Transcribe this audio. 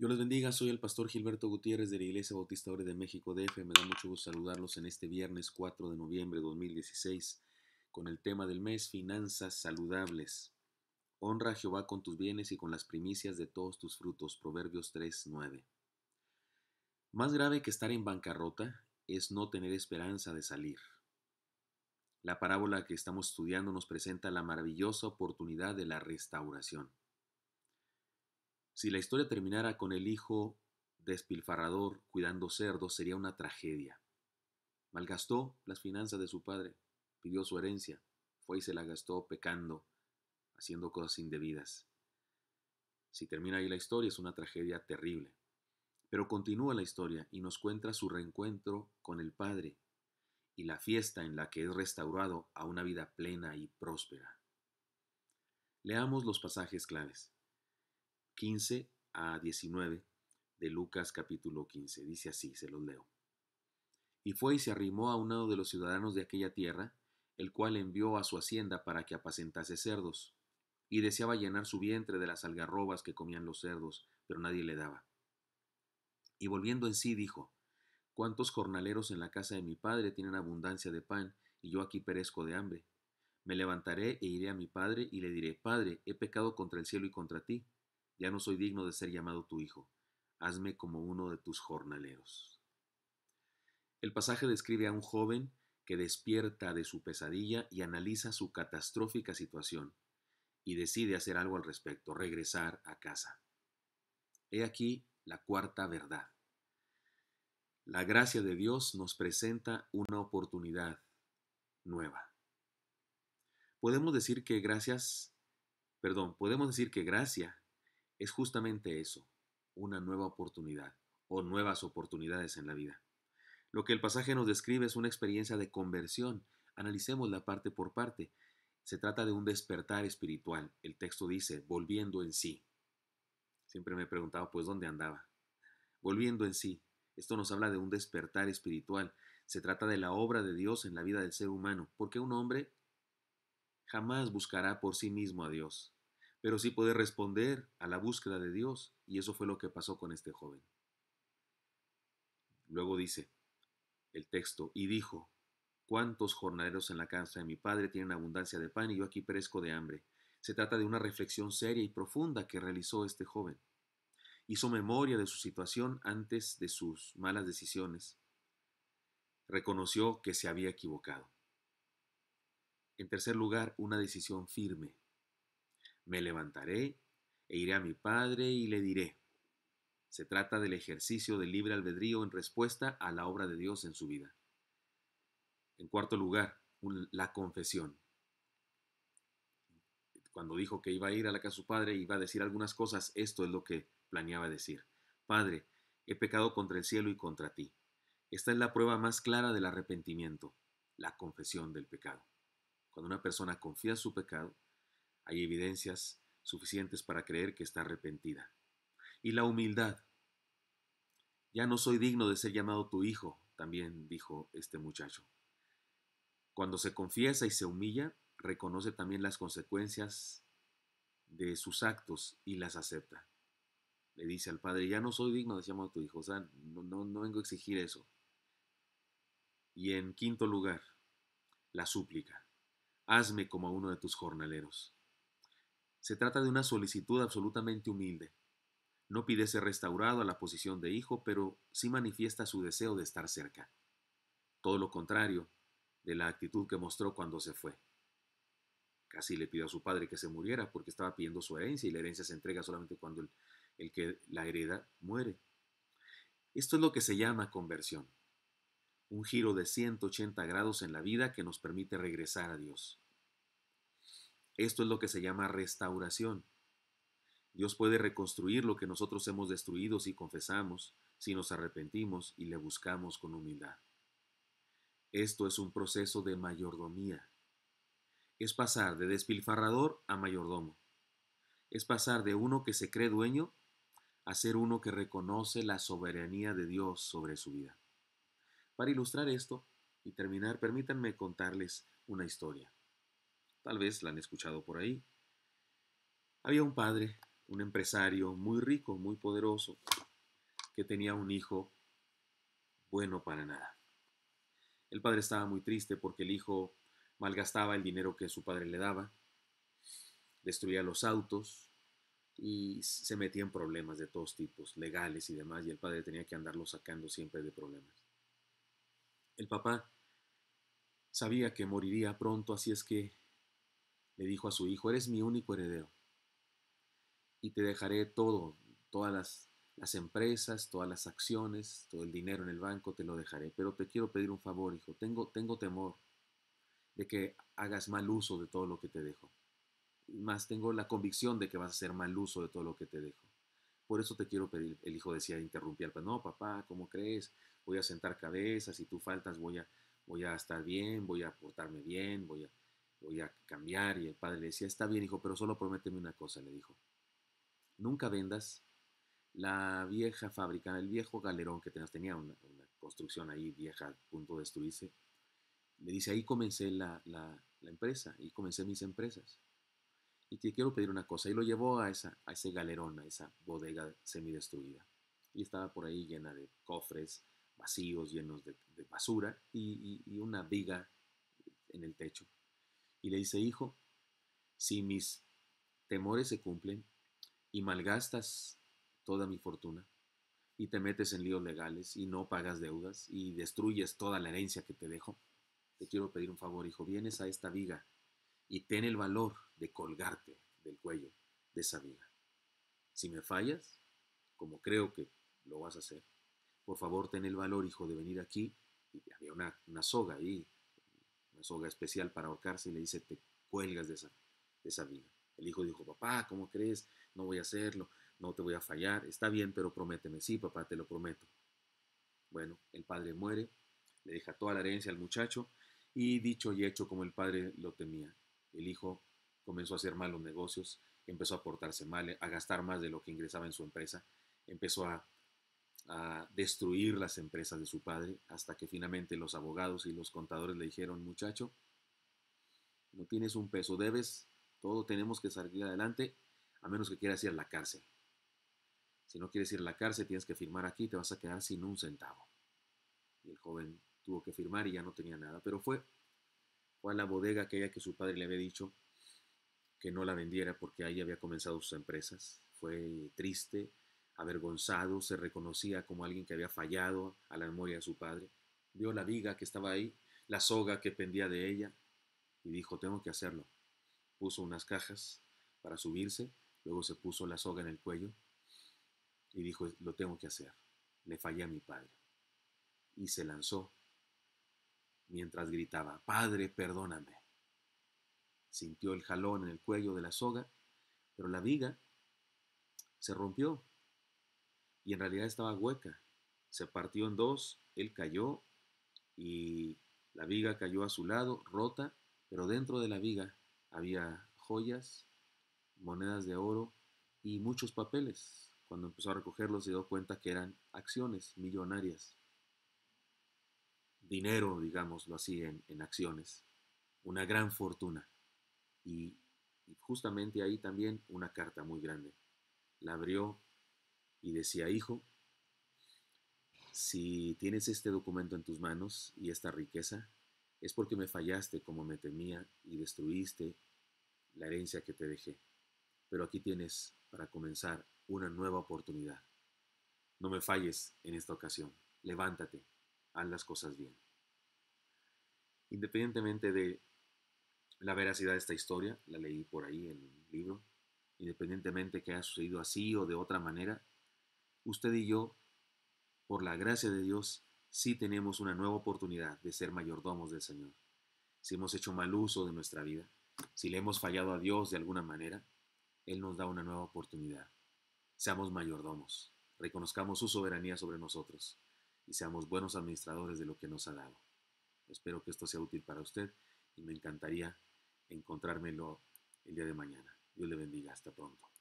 Yo les bendiga, soy el pastor Gilberto Gutiérrez de la Iglesia Bautista de México DF. Me da mucho gusto saludarlos en este viernes 4 de noviembre de 2016 con el tema del mes Finanzas saludables. Honra a Jehová con tus bienes y con las primicias de todos tus frutos. Proverbios 3:9. Más grave que estar en bancarrota es no tener esperanza de salir. La parábola que estamos estudiando nos presenta la maravillosa oportunidad de la restauración. Si la historia terminara con el hijo despilfarrador cuidando cerdos, sería una tragedia. Malgastó las finanzas de su padre, pidió su herencia, fue y se la gastó pecando, haciendo cosas indebidas. Si termina ahí la historia, es una tragedia terrible. Pero continúa la historia y nos cuenta su reencuentro con el Padre y la fiesta en la que es restaurado a una vida plena y próspera. Leamos los pasajes claves. 15 a 19 de Lucas capítulo 15. Dice así, se los leo. Y fue y se arrimó a uno de los ciudadanos de aquella tierra, el cual envió a su hacienda para que apacentase cerdos, y deseaba llenar su vientre de las algarrobas que comían los cerdos, pero nadie le daba. Y volviendo en sí dijo, ¿Cuántos jornaleros en la casa de mi padre tienen abundancia de pan, y yo aquí perezco de hambre? Me levantaré e iré a mi padre y le diré, Padre, he pecado contra el cielo y contra ti ya no soy digno de ser llamado tu hijo, hazme como uno de tus jornaleros. El pasaje describe a un joven que despierta de su pesadilla y analiza su catastrófica situación, y decide hacer algo al respecto, regresar a casa. He aquí la cuarta verdad. La gracia de Dios nos presenta una oportunidad nueva. Podemos decir que gracias, perdón, podemos decir que gracia es justamente eso, una nueva oportunidad o nuevas oportunidades en la vida. Lo que el pasaje nos describe es una experiencia de conversión. Analicémosla parte por parte. Se trata de un despertar espiritual. El texto dice, volviendo en sí. Siempre me preguntaba, pues, ¿dónde andaba? Volviendo en sí. Esto nos habla de un despertar espiritual. Se trata de la obra de Dios en la vida del ser humano, porque un hombre jamás buscará por sí mismo a Dios pero sí poder responder a la búsqueda de Dios. Y eso fue lo que pasó con este joven. Luego dice el texto, y dijo, ¿cuántos jornaleros en la casa de mi padre tienen abundancia de pan y yo aquí perezco de hambre? Se trata de una reflexión seria y profunda que realizó este joven. Hizo memoria de su situación antes de sus malas decisiones. Reconoció que se había equivocado. En tercer lugar, una decisión firme me levantaré e iré a mi padre y le diré. Se trata del ejercicio del libre albedrío en respuesta a la obra de Dios en su vida. En cuarto lugar, la confesión. Cuando dijo que iba a ir a la casa de su padre, iba a decir algunas cosas, esto es lo que planeaba decir. Padre, he pecado contra el cielo y contra ti. Esta es la prueba más clara del arrepentimiento, la confesión del pecado. Cuando una persona confía su pecado, hay evidencias suficientes para creer que está arrepentida. Y la humildad. Ya no soy digno de ser llamado tu hijo, también dijo este muchacho. Cuando se confiesa y se humilla, reconoce también las consecuencias de sus actos y las acepta. Le dice al padre, ya no soy digno de ser llamado tu hijo, o sea, no, no, no vengo a exigir eso. Y en quinto lugar, la súplica. Hazme como a uno de tus jornaleros. Se trata de una solicitud absolutamente humilde. No pide ser restaurado a la posición de hijo, pero sí manifiesta su deseo de estar cerca. Todo lo contrario de la actitud que mostró cuando se fue. Casi le pidió a su padre que se muriera porque estaba pidiendo su herencia y la herencia se entrega solamente cuando el, que la hereda muere. Esto es lo que se llama conversión, un giro de 180 grados en la vida que nos permite regresar a Dios. Esto es lo que se llama restauración. Dios puede reconstruir lo que nosotros hemos destruido si confesamos, si nos arrepentimos y le buscamos con humildad. Esto es un proceso de mayordomía. Es pasar de despilfarrador a mayordomo. Es pasar de uno que se cree dueño a ser uno que reconoce la soberanía de Dios sobre su vida. Para ilustrar esto y terminar, permítanme contarles una historia. Tal vez la han escuchado por ahí. Había un padre, un empresario muy rico, muy poderoso, que tenía un hijo bueno para nada. El padre estaba muy triste porque el hijo malgastaba el dinero que su padre le daba, destruía los autos y se metía en problemas de todos tipos, legales y demás, y el padre tenía que andarlo sacando siempre de problemas. El papá sabía que moriría pronto, así es que le dijo a su hijo, eres mi único heredero y te dejaré todo, todas las, empresas, todas las acciones, todo el dinero en el banco, te lo dejaré. Pero te quiero pedir un favor, hijo. Tengo, tengo temor de que hagas mal uso de todo lo que te dejo. Más tengo la convicción de que vas a hacer mal uso de todo lo que te dejo. Por eso te quiero pedir, el hijo decía, interrumpir, no, papá, ¿cómo crees? Voy a sentar cabeza si tú faltas voy a, voy a estar bien, voy a portarme bien, voy a voy a cambiar. Y el padre le decía, está bien, hijo, pero solo prométeme una cosa, le dijo. Nunca vendas la vieja fábrica, el viejo galerón que tenías, tenía una, construcción ahí vieja punto de destruirse. me dice, ahí comencé la, la, empresa, ahí comencé mis empresas. Y te quiero pedir una cosa. Y lo llevó a, esa, a ese galerón, a esa bodega semidestruida. Y estaba por ahí llena de cofres vacíos, llenos de, basura y una viga en el techo y le dice, hijo, si mis temores se cumplen y malgastas toda mi fortuna y te metes en líos legales y no pagas deudas y destruyes toda la herencia que te dejo, te quiero pedir un favor, hijo, vienes a esta viga y ten el valor de colgarte del cuello de esa viga. Si me fallas, como creo que lo vas a hacer, por favor ten el valor, hijo, de venir aquí, y había una, una soga ahí una soga especial para ahorcarse y le dice, te cuelgas de esa, de esa vida. El hijo dijo, papá, ¿cómo crees? No voy a hacerlo, no te voy a fallar, está bien, pero prométeme, sí, papá, te lo prometo. Bueno, el padre muere, le deja toda la herencia al muchacho y dicho y hecho como el padre lo temía, el hijo comenzó a hacer malos negocios, empezó a portarse mal, a gastar más de lo que ingresaba en su empresa, empezó a a destruir las empresas de su padre, hasta que finalmente los abogados y los contadores le dijeron, muchacho, no tienes un peso, debes, todo tenemos que salir adelante, a menos que quieras ir a la cárcel. Si no quieres ir a la cárcel, tienes que firmar aquí, te vas a quedar sin un centavo. Y el joven tuvo que firmar y ya no tenía nada, pero fue, fue a la bodega aquella que su padre le había dicho que no la vendiera porque ahí había comenzado sus empresas. Fue triste, avergonzado, se reconocía como alguien que había fallado a la memoria de su padre. Vio la viga que estaba ahí, la soga que pendía de ella, y dijo, tengo que hacerlo. Puso unas cajas para subirse, luego se puso la soga en el cuello y dijo, lo tengo que hacer. Le fallé a mi padre. Y se lanzó mientras gritaba, Padre, perdóname. Sintió el jalón en el cuello de la soga, pero la viga se rompió y en realidad estaba hueca. Se partió en dos, él cayó y la viga cayó a su lado, rota, pero dentro de la viga había joyas, monedas de oro y muchos papeles. Cuando empezó a recogerlos se dio cuenta que eran acciones millonarias. Dinero, digámoslo así, en, en acciones. Una gran fortuna. Y, y justamente ahí también una carta muy grande. La abrió y decía, hijo, si tienes este documento en tus manos y esta riqueza, es porque me fallaste como me temía y destruiste la herencia que te dejé. Pero aquí tienes para comenzar una nueva oportunidad. No me falles en esta ocasión. Levántate, haz las cosas bien. Independientemente de la veracidad de esta historia, la leí por ahí en un libro, independientemente que haya sucedido así o de otra manera, usted y yo, por la gracia de Dios, sí tenemos una nueva oportunidad de ser mayordomos del Señor. Si hemos hecho mal uso de nuestra vida, si le hemos fallado a Dios de alguna manera, Él nos da una nueva oportunidad. Seamos mayordomos, reconozcamos su soberanía sobre nosotros y seamos buenos administradores de lo que nos ha dado. Espero que esto sea útil para usted y me encantaría encontrármelo el día de mañana. Dios le bendiga. Hasta pronto.